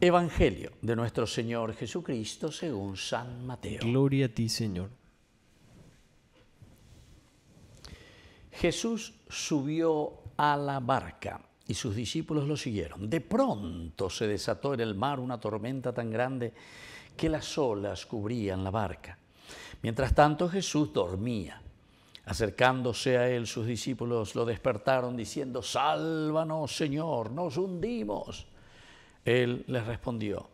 Evangelio de nuestro Señor Jesucristo según San Mateo. Gloria a ti, Señor. Jesús subió a la barca y sus discípulos lo siguieron. De pronto se desató en el mar una tormenta tan grande que las olas cubrían la barca. Mientras tanto Jesús dormía. Acercándose a él, sus discípulos lo despertaron diciendo, Sálvanos, Señor, nos hundimos. Él les respondió,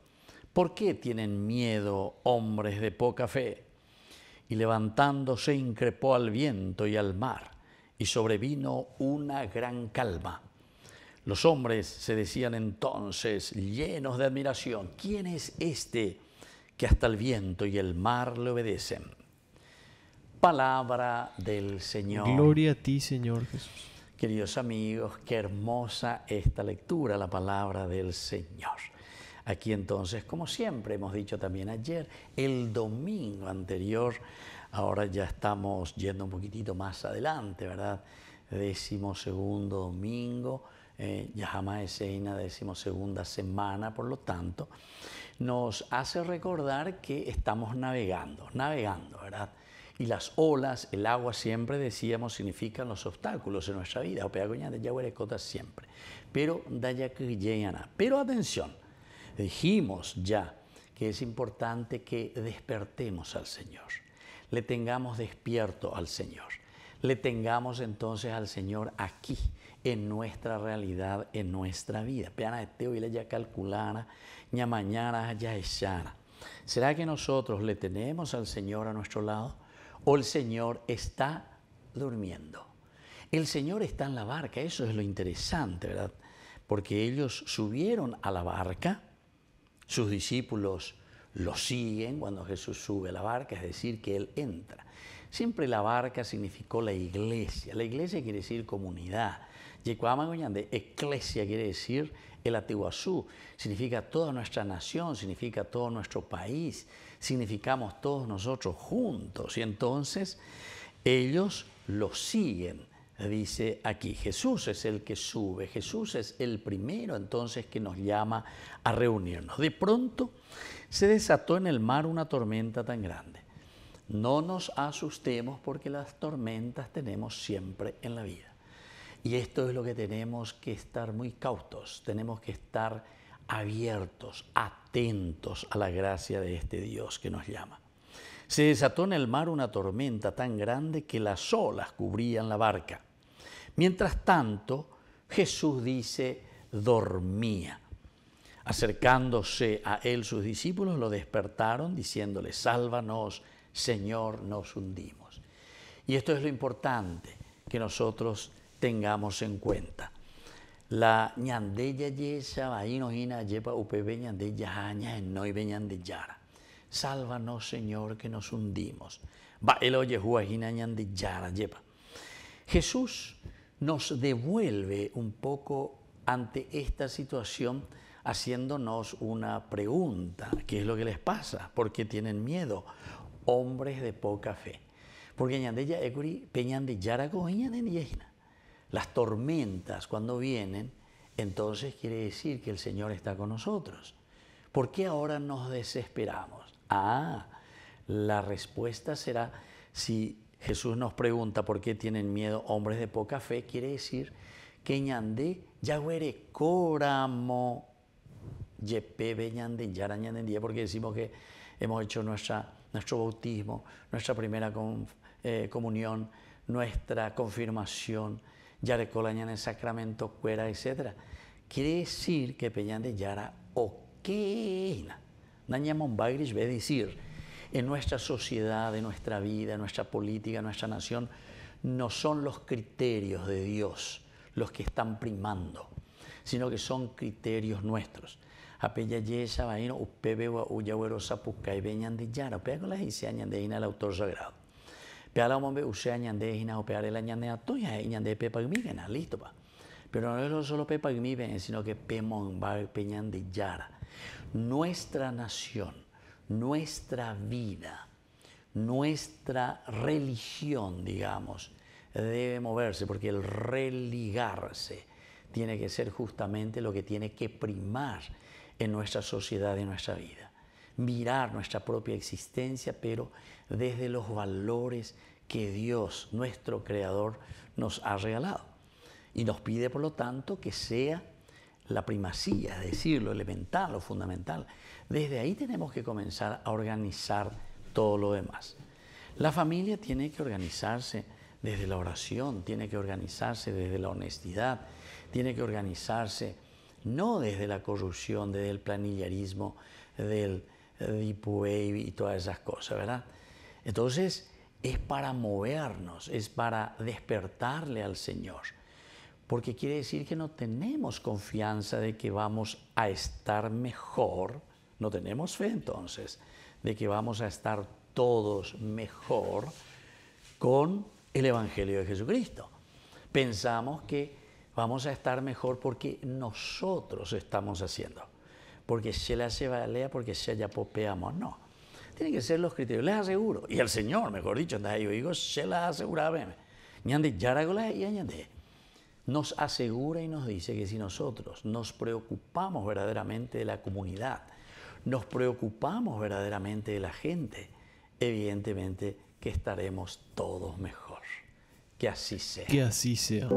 ¿por qué tienen miedo hombres de poca fe? Y levantándose increpó al viento y al mar, y sobrevino una gran calma. Los hombres se decían entonces, llenos de admiración, ¿quién es este que hasta el viento y el mar le obedecen? Palabra del Señor. Gloria a ti, Señor Jesús. Queridos amigos, qué hermosa esta lectura, la palabra del Señor. Aquí entonces, como siempre hemos dicho también ayer, el domingo anterior, ahora ya estamos yendo un poquitito más adelante, ¿verdad? Décimo segundo domingo, eh, jamás escena, décimo segunda semana, por lo tanto, nos hace recordar que estamos navegando, navegando, ¿verdad? Y las olas, el agua siempre, decíamos, significan los obstáculos en nuestra vida. siempre. Pero Pero atención, dijimos ya que es importante que despertemos al Señor, le tengamos despierto al Señor, le tengamos entonces al Señor aquí, en nuestra realidad, en nuestra vida. Peana de Teo y ya calculara, ya mañana, ya ¿Será que nosotros le tenemos al Señor a nuestro lado? o el Señor está durmiendo. El Señor está en la barca, eso es lo interesante, ¿verdad? Porque ellos subieron a la barca, sus discípulos lo siguen cuando Jesús sube a la barca, es decir, que Él entra. Siempre la barca significó la iglesia. La iglesia quiere decir comunidad. de eclesia quiere decir el atiguazú, Significa toda nuestra nación, significa todo nuestro país, significamos todos nosotros juntos. Y entonces ellos lo siguen dice aquí, Jesús es el que sube, Jesús es el primero entonces que nos llama a reunirnos. De pronto se desató en el mar una tormenta tan grande no nos asustemos porque las tormentas tenemos siempre en la vida. Y esto es lo que tenemos que estar muy cautos, tenemos que estar abiertos, atentos a la gracia de este Dios que nos llama. Se desató en el mar una tormenta tan grande que las olas cubrían la barca. Mientras tanto, Jesús dice, dormía. Acercándose a él sus discípulos lo despertaron diciéndole, sálvanos Señor, nos hundimos. Y esto es lo importante que nosotros tengamos en cuenta. La ñandeya yesa vaino hina yepa upebe ñandeya aña en noibe Sálvanos, Señor, que nos hundimos. Va el oye hina ñandeyara yepa. Jesús nos devuelve un poco ante esta situación haciéndonos una pregunta, ¿qué es lo que les pasa? ¿Por qué tienen miedo? hombres de poca fe. Porque ya ecuri, eh, peñande eh, Las tormentas cuando vienen, entonces quiere decir que el Señor está con nosotros. ¿Por qué ahora nos desesperamos? Ah, la respuesta será, si Jesús nos pregunta por qué tienen miedo hombres de poca fe, quiere decir que ñande yaguere coramo porque decimos que hemos hecho nuestra, nuestro bautismo, nuestra primera eh, comunión, nuestra confirmación, Yarecolañan el sacramento cuera, etc. Quiere decir que de Yara qué Nañamon Bagrish ve decir, en nuestra sociedad, en nuestra vida, en nuestra política, en nuestra nación, no son los criterios de Dios los que están primando, sino que son criterios nuestros. Hapeya yesa, vaino, upebe, uya, uerosa, pucay, beñan de yara. Pea con las iseañan de ina el autor sagrado. Pea la hombre, usea ñande, ina, upea la ñande, atoya, de pe gmigena, ah, listo, pa. Pero no es solo pepa, gmigen, sino que pemon, bar, peñan de Nuestra nación, nuestra vida, nuestra religión, digamos, debe moverse, porque el religarse tiene que ser justamente lo que tiene que primar nuestra sociedad y nuestra vida. Mirar nuestra propia existencia, pero desde los valores que Dios, nuestro Creador, nos ha regalado. Y nos pide, por lo tanto, que sea la primacía, es decir, lo elemental, lo fundamental. Desde ahí tenemos que comenzar a organizar todo lo demás. La familia tiene que organizarse desde la oración, tiene que organizarse desde la honestidad, tiene que organizarse no desde la corrupción, desde el planillarismo, del eh, Deep Wave y todas esas cosas, ¿verdad? Entonces, es para movernos, es para despertarle al Señor, porque quiere decir que no tenemos confianza de que vamos a estar mejor, no tenemos fe entonces, de que vamos a estar todos mejor con el Evangelio de Jesucristo. Pensamos que vamos a estar mejor porque nosotros estamos haciendo. Porque se la se valea, porque se la popeamos. No. Tienen que ser los criterios. Les aseguro. Y el Señor, mejor dicho, entonces yo digo, se la aseguraba. y Nos asegura y nos dice que si nosotros nos preocupamos verdaderamente de la comunidad, nos preocupamos verdaderamente de la gente, evidentemente que estaremos todos mejor. Que así sea. Que así sea.